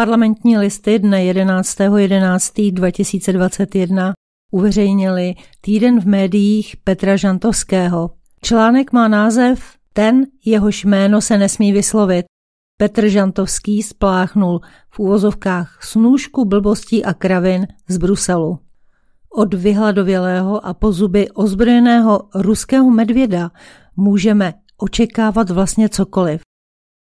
Parlamentní listy dne 11.11.2021 uveřejnili Týden v médiích Petra Žantovského. Článek má název Ten, jehož jméno se nesmí vyslovit. Petr Žantovský spláchnul v úvozovkách snůžku blbostí a kravin z Bruselu. Od vyhladovělého a po zuby ozbrojeného ruského medvěda můžeme očekávat vlastně cokoliv.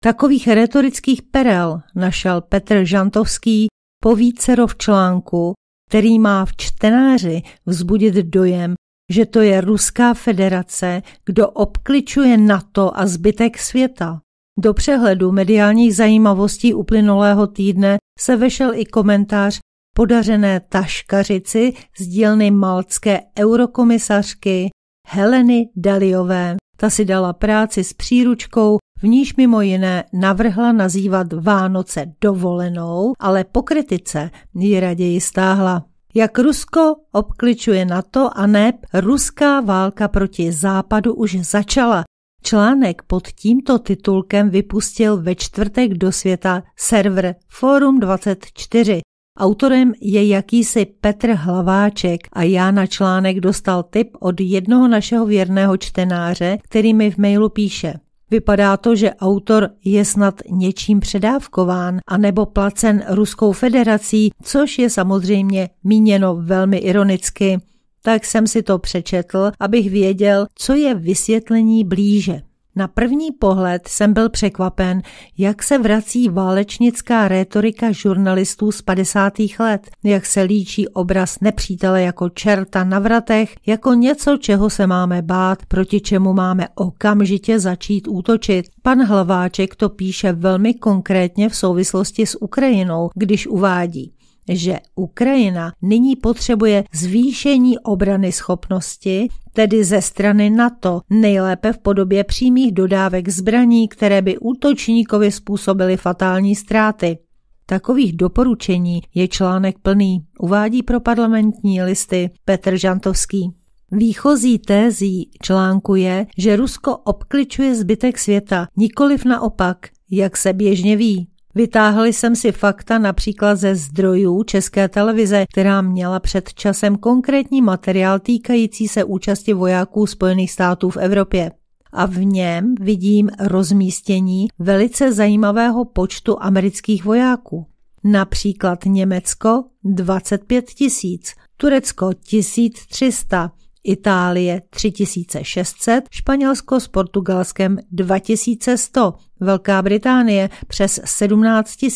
Takových retorických perel našel Petr Žantovský po vícero v článku, který má v čtenáři vzbudit dojem, že to je Ruská federace, kdo obkličuje NATO a zbytek světa. Do přehledu mediálních zajímavostí uplynulého týdne se vešel i komentář podařené taškařici z dílny maltské eurokomisařky Heleny Daliové, ta si dala práci s příručkou, v níž mimo jiné navrhla nazývat Vánoce dovolenou, ale po kritice ji raději stáhla. Jak Rusko obkličuje NATO a ne? ruská válka proti západu už začala. Článek pod tímto titulkem vypustil ve čtvrtek do světa server Forum 24. Autorem je jakýsi Petr Hlaváček a já na článek dostal tip od jednoho našeho věrného čtenáře, který mi v mailu píše. Vypadá to, že autor je snad něčím předávkován anebo placen Ruskou federací, což je samozřejmě míněno velmi ironicky. Tak jsem si to přečetl, abych věděl, co je vysvětlení blíže. Na první pohled jsem byl překvapen, jak se vrací válečnická rétorika žurnalistů z 50. let, jak se líčí obraz nepřítele jako čerta na vratech, jako něco, čeho se máme bát, proti čemu máme okamžitě začít útočit. Pan Hlaváček to píše velmi konkrétně v souvislosti s Ukrajinou, když uvádí že Ukrajina nyní potřebuje zvýšení obrany schopnosti, tedy ze strany NATO, nejlépe v podobě přímých dodávek zbraní, které by útočníkovi způsobily fatální ztráty. Takových doporučení je článek plný, uvádí pro parlamentní listy Petr Žantovský. Výchozí tézí článku je, že Rusko obkličuje zbytek světa, nikoliv naopak, jak se běžně ví. Vytáhl jsem si fakta například ze zdrojů České televize, která měla před časem konkrétní materiál týkající se účasti vojáků Spojených států v Evropě. A v něm vidím rozmístění velice zajímavého počtu amerických vojáků. Například Německo 25 tisíc, Turecko 1300, Itálie 3600, Španělsko s Portugalskem 2100, Velká Británie přes 17 000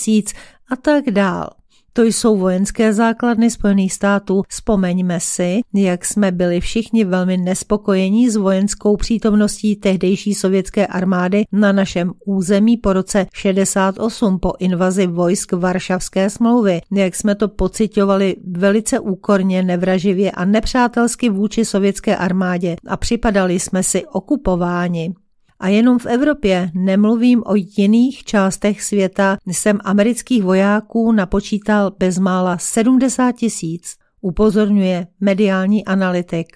a tak dál. To jsou vojenské základny Spojených států. Vzpomeňme si, jak jsme byli všichni velmi nespokojení s vojenskou přítomností tehdejší sovětské armády na našem území po roce 68 po invazi vojsk Varšavské smlouvy, jak jsme to pocitovali velice úkorně, nevraživě a nepřátelsky vůči sovětské armádě a připadali jsme si okupováni. A jenom v Evropě, nemluvím o jiných částech světa, jsem amerických vojáků napočítal bezmála 70 tisíc, upozorňuje mediální analytik.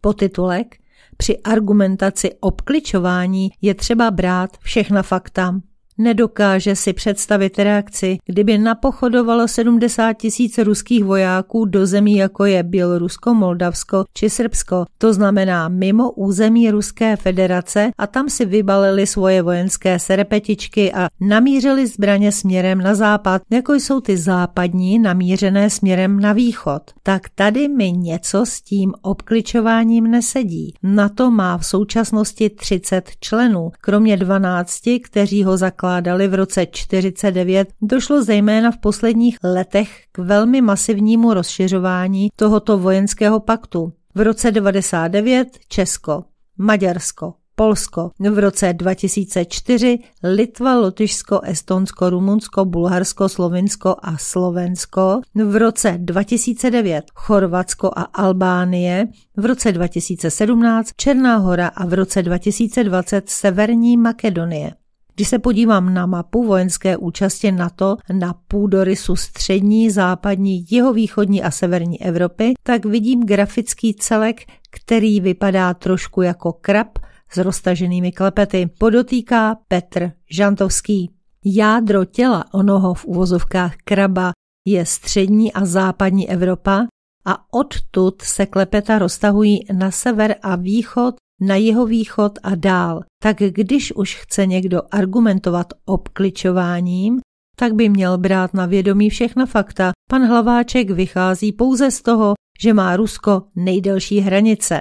Potitulek při argumentaci obkličování je třeba brát všechna fakta. Nedokáže si představit reakci, kdyby napochodovalo 70 tisíc ruských vojáků do zemí, jako je Bělorusko, Moldavsko či Srbsko, to znamená mimo území Ruské federace a tam si vybalili svoje vojenské serpetičky a namířili zbraně směrem na západ, jako jsou ty západní namířené směrem na východ. Tak tady mi něco s tím obkličováním nesedí. Na to má v současnosti 30 členů, kromě 12, kteří ho zakládají ovládali v roce 49, došlo zejména v posledních letech k velmi masivnímu rozšiřování tohoto vojenského paktu. V roce 99 Česko, Maďarsko, Polsko, v roce 2004 Litva, Lotyšsko, Estonsko, Rumunsko, Bulharsko, Slovinsko a Slovensko, v roce 2009 Chorvatsko a Albánie, v roce 2017 Černá hora a v roce 2020 Severní Makedonie. Když se podívám na mapu vojenské účasti NATO na půdorysu střední, západní, jihovýchodní a severní Evropy, tak vidím grafický celek, který vypadá trošku jako krab s roztaženými klepety, podotýká Petr Žantovský. Jádro těla onoho v uvozovkách kraba je střední a západní Evropa a odtud se klepeta roztahují na sever a východ na jeho východ a dál, tak když už chce někdo argumentovat obkličováním, tak by měl brát na vědomí všechna fakta. Pan Hlaváček vychází pouze z toho, že má Rusko nejdelší hranice.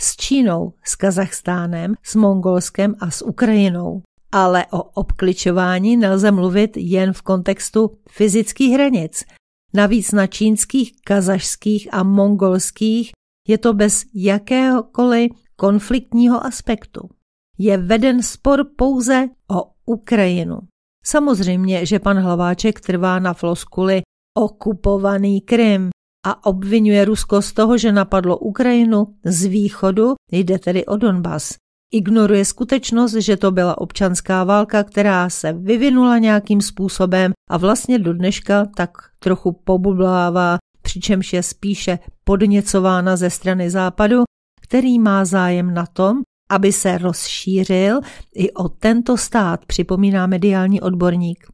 S Čínou, s Kazachstánem, s Mongolskem a s Ukrajinou. Ale o obkličování nelze mluvit jen v kontextu fyzických hranic. Navíc na čínských, kazašských a mongolských je to bez jakéhokoliv konfliktního aspektu. Je veden spor pouze o Ukrajinu. Samozřejmě, že pan Hlaváček trvá na floskuli okupovaný Krym a obvinuje Rusko z toho, že napadlo Ukrajinu z východu, jde tedy o Donbas. Ignoruje skutečnost, že to byla občanská válka, která se vyvinula nějakým způsobem a vlastně do dneška tak trochu pobublává, přičemž je spíše podněcována ze strany západu který má zájem na tom, aby se rozšířil i o tento stát, připomíná mediální odborník.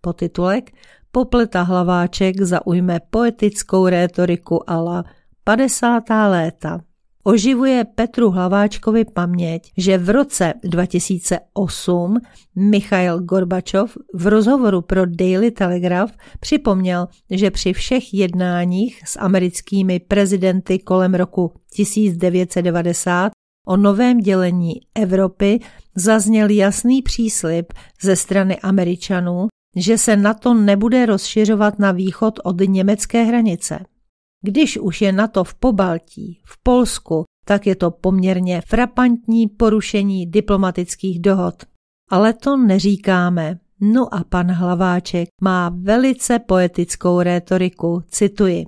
Potitulek Popleta hlaváček zaujme poetickou rétoriku ala 50. léta oživuje Petru Hlaváčkovi paměť, že v roce 2008 Michail Gorbačov v rozhovoru pro Daily Telegraph připomněl, že při všech jednáních s americkými prezidenty kolem roku 1990 o novém dělení Evropy zazněl jasný příslip ze strany Američanů, že se NATO nebude rozšiřovat na východ od německé hranice. Když už je na to v Pobaltí, v Polsku, tak je to poměrně frapantní porušení diplomatických dohod. Ale to neříkáme. No a pan Hlaváček má velice poetickou rétoriku, cituji.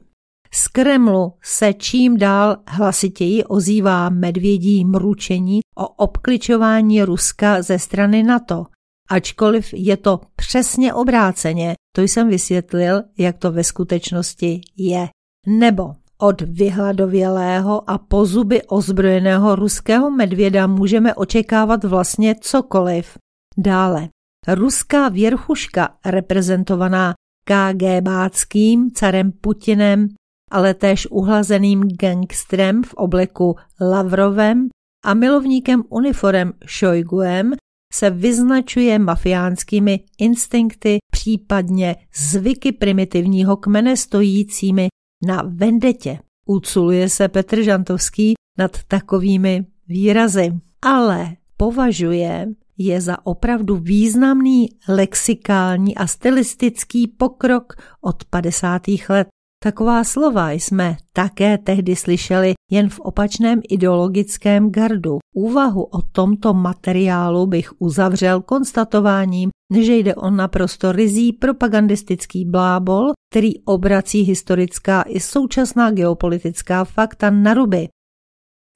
Z Kremlu se čím dál hlasitěji ozývá medvědí mručení o obkličování Ruska ze strany NATO. Ačkoliv je to přesně obráceně, to jsem vysvětlil, jak to ve skutečnosti je. Nebo od vyhladovělého a pozuby ozbrojeného ruského medvěda můžeme očekávat vlastně cokoliv. Dále, ruská věrchuška reprezentovaná KG Báckým, carem Putinem, ale též uhlazeným gangstrem v obleku Lavrovem a milovníkem uniforem Šojguem se vyznačuje mafiánskými instinkty, případně zvyky primitivního kmene stojícími na vendetě. Uculuje se Petr Žantovský nad takovými výrazy, ale považuje je za opravdu významný lexikální a stylistický pokrok od 50. let. Taková slova jsme také tehdy slyšeli jen v opačném ideologickém gardu. Úvahu o tomto materiálu bych uzavřel konstatováním, že jde o naprosto rizí propagandistický blábol, který obrací historická i současná geopolitická fakta na ruby.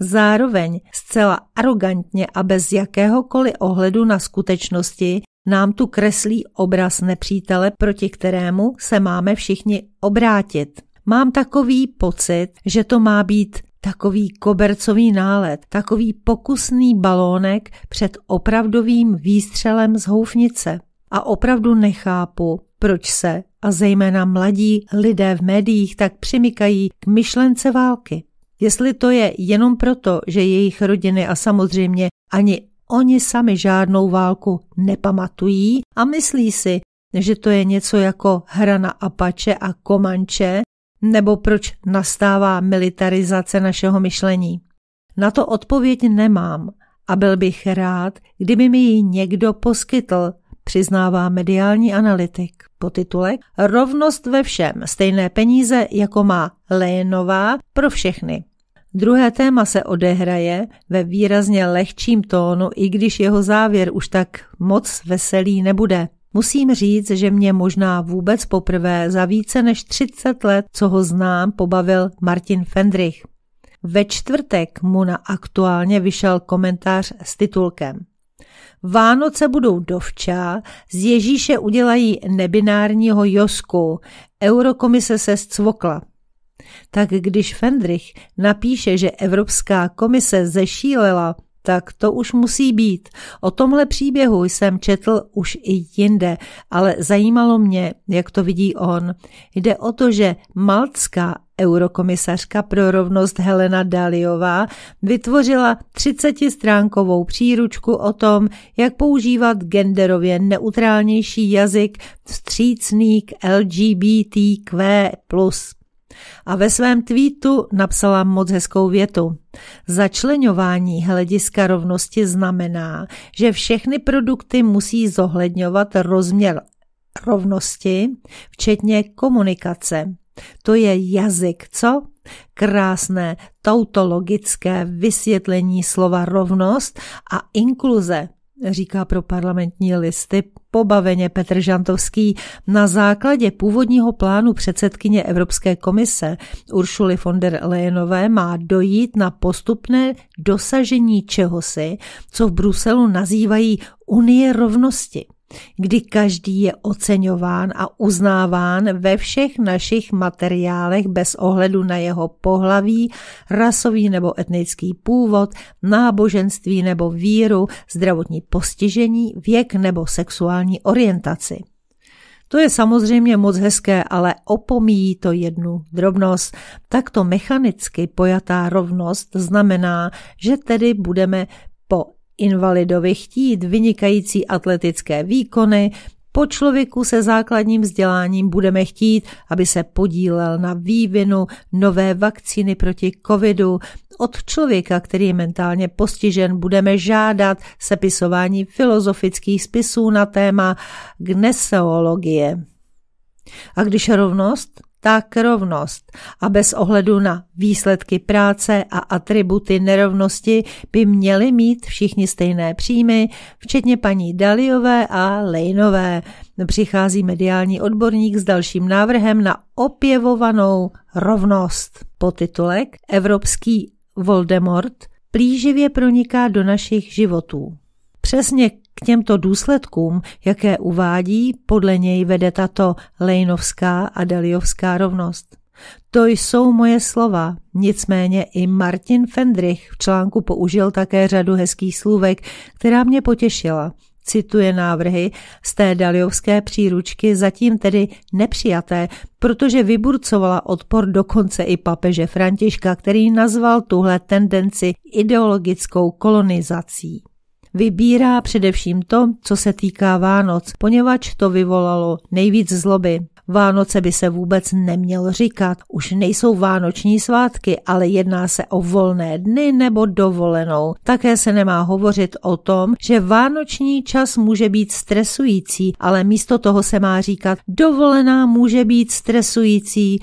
Zároveň zcela arrogantně a bez jakéhokoliv ohledu na skutečnosti nám tu kreslí obraz nepřítele, proti kterému se máme všichni obrátit. Mám takový pocit, že to má být takový kobercový nálet, takový pokusný balónek před opravdovým výstřelem z houfnice. A opravdu nechápu, proč se, a zejména mladí lidé v médiích, tak přimykají k myšlence války. Jestli to je jenom proto, že jejich rodiny a samozřejmě ani Oni sami žádnou válku nepamatují a myslí si, že to je něco jako hra na Apache a Komanče, nebo proč nastává militarizace našeho myšlení. Na to odpověď nemám a byl bych rád, kdyby mi ji někdo poskytl, přiznává mediální analytik. Potitulek Rovnost ve všem, stejné peníze, jako má Lénová pro všechny. Druhé téma se odehraje ve výrazně lehčím tónu, i když jeho závěr už tak moc veselý nebude. Musím říct, že mě možná vůbec poprvé za více než 30 let, co ho znám, pobavil Martin Fendrich. Ve čtvrtek mu na aktuálně vyšel komentář s titulkem Vánoce budou dovča, z Ježíše udělají nebinárního Josku, Eurokomise se zcvokla. Tak když Fendrich napíše, že Evropská komise zešílela, tak to už musí být. O tomhle příběhu jsem četl už i jinde, ale zajímalo mě, jak to vidí on. Jde o to, že Malcká eurokomisařka pro rovnost Helena Daliová vytvořila 30-stránkovou příručku o tom, jak používat genderově neutrálnější jazyk vstřícný k LGBTQ+. A ve svém tweetu napsala moc hezkou větu. Začlenování hlediska rovnosti znamená, že všechny produkty musí zohledňovat rozměr rovnosti, včetně komunikace. To je jazyk, co? Krásné tautologické vysvětlení slova rovnost a inkluze říká pro parlamentní listy pobaveně Petr Žantovský na základě původního plánu předsedkyně Evropské komise Uršuly von der Leyenové má dojít na postupné dosažení čehosi, co v Bruselu nazývají Unie rovnosti kdy každý je oceňován a uznáván ve všech našich materiálech bez ohledu na jeho pohlaví, rasový nebo etnický původ, náboženství nebo víru, zdravotní postižení, věk nebo sexuální orientaci. To je samozřejmě moc hezké, ale opomíjí to jednu drobnost. Takto mechanicky pojatá rovnost znamená, že tedy budeme po Invalidovi chtít vynikající atletické výkony, po člověku se základním vzděláním budeme chtít, aby se podílel na vývinu nové vakcíny proti covidu. Od člověka, který je mentálně postižen, budeme žádat sepisování filozofických spisů na téma gneseologie. A když rovnost čistá rovnost a bez ohledu na výsledky práce a atributy nerovnosti by měli mít všichni stejné příjmy, včetně paní Daliové a Lejnové. Přichází mediální odborník s dalším návrhem na opěvovanou rovnost. Podtitulek Evropský Voldemort plíživě proniká do našich životů. Přesně k těmto důsledkům, jaké uvádí, podle něj vede tato Lejnovská a Deliovská rovnost. To jsou moje slova, nicméně i Martin Fendrich v článku použil také řadu hezkých slůvek, která mě potěšila. Cituje návrhy z té daliovské příručky, zatím tedy nepřijaté, protože vyburcovala odpor dokonce i papeže Františka, který nazval tuhle tendenci ideologickou kolonizací. Vybírá především to, co se týká Vánoc, poněvadž to vyvolalo nejvíc zloby. Vánoce by se vůbec neměl říkat. Už nejsou vánoční svátky, ale jedná se o volné dny nebo dovolenou. Také se nemá hovořit o tom, že vánoční čas může být stresující, ale místo toho se má říkat dovolená může být stresující,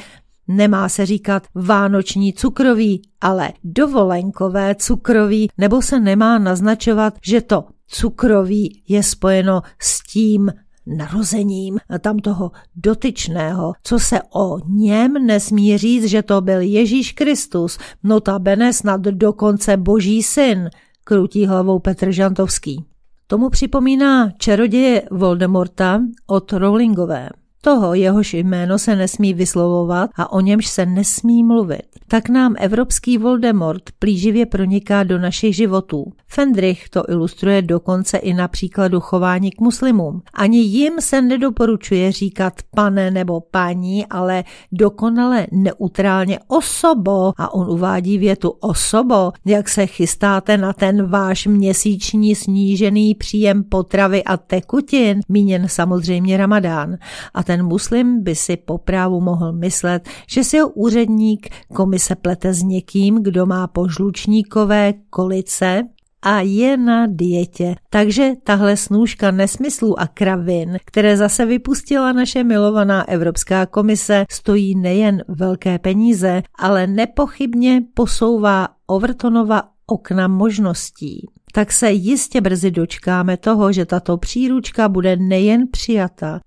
Nemá se říkat vánoční cukroví, ale dovolenkové cukroví, nebo se nemá naznačovat, že to cukroví je spojeno s tím narozením tam toho dotyčného, co se o něm nesmí říct, že to byl Ježíš Kristus, notabene snad dokonce boží syn, krutí hlavou Petr Žantovský. Tomu připomíná čaroděje Voldemorta od Rowlingové. Toho jehož jméno se nesmí vyslovovat a o němž se nesmí mluvit. Tak nám evropský Voldemort plíživě proniká do našich životů. Fendrich to ilustruje dokonce i na příkladu chování k muslimům. Ani jim se nedoporučuje říkat pane nebo paní, ale dokonale neutrálně osobo a on uvádí větu osobo, jak se chystáte na ten váš měsíční snížený příjem potravy a tekutin, míněn samozřejmě ramadán. A ten muslim by si po právu mohl myslet, že si ho úředník komise plete s někým, kdo má požlučníkové kolice a je na dietě. Takže tahle snůžka nesmyslů a kravin, které zase vypustila naše milovaná Evropská komise, stojí nejen velké peníze, ale nepochybně posouvá Overtonova okna možností tak se jistě brzy dočkáme toho, že tato příručka bude nejen přijata,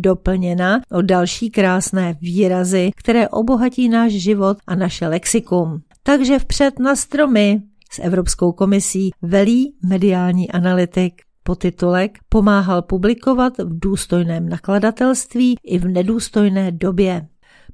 doplněna o další krásné výrazy, které obohatí náš život a naše lexikum. Takže vpřed na stromy s Evropskou komisí velí mediální analytik. Potitulek pomáhal publikovat v důstojném nakladatelství i v nedůstojné době.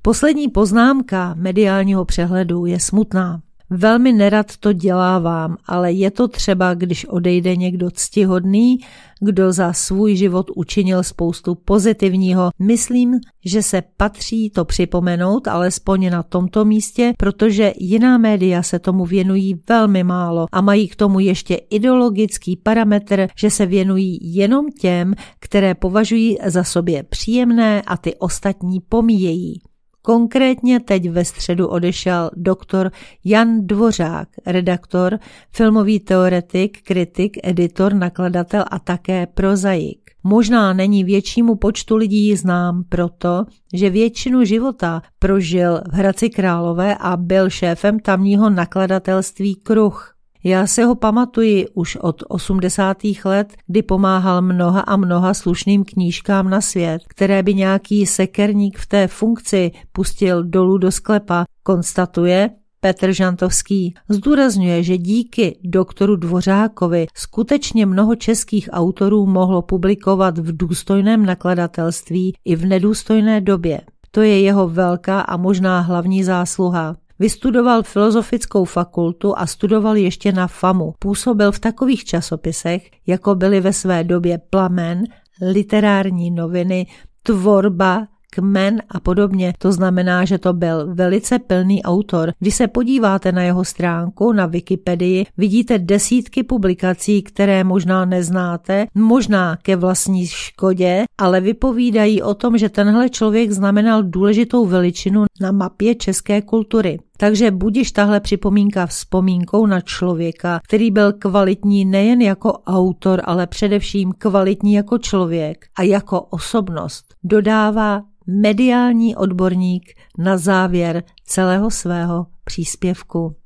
Poslední poznámka mediálního přehledu je smutná. Velmi nerad to dělávám, ale je to třeba, když odejde někdo ctihodný, kdo za svůj život učinil spoustu pozitivního. Myslím, že se patří to připomenout, alespoň na tomto místě, protože jiná média se tomu věnují velmi málo a mají k tomu ještě ideologický parametr, že se věnují jenom těm, které považují za sobě příjemné a ty ostatní pomíjejí. Konkrétně teď ve středu odešel doktor Jan Dvořák, redaktor, filmový teoretik, kritik, editor, nakladatel a také prozaik. Možná není většímu počtu lidí znám proto, že většinu života prožil v Hradci Králové a byl šéfem tamního nakladatelství Kruh. Já se ho pamatuji už od 80. let, kdy pomáhal mnoha a mnoha slušným knížkám na svět, které by nějaký sekerník v té funkci pustil dolů do sklepa, konstatuje Petr Žantovský zdůrazňuje, že díky doktoru Dvořákovi skutečně mnoho českých autorů mohlo publikovat v důstojném nakladatelství i v nedůstojné době. To je jeho velká a možná hlavní zásluha. Vystudoval filozofickou fakultu a studoval ještě na FAMu. Působil v takových časopisech, jako byly ve své době Plamen, literární noviny, tvorba, kmen a podobně. To znamená, že to byl velice plný autor. Když se podíváte na jeho stránku na Wikipedii, vidíte desítky publikací, které možná neznáte, možná ke vlastní škodě, ale vypovídají o tom, že tenhle člověk znamenal důležitou veličinu na mapě české kultury. Takže budiš tahle připomínka vzpomínkou na člověka, který byl kvalitní nejen jako autor, ale především kvalitní jako člověk a jako osobnost, dodává mediální odborník na závěr celého svého příspěvku.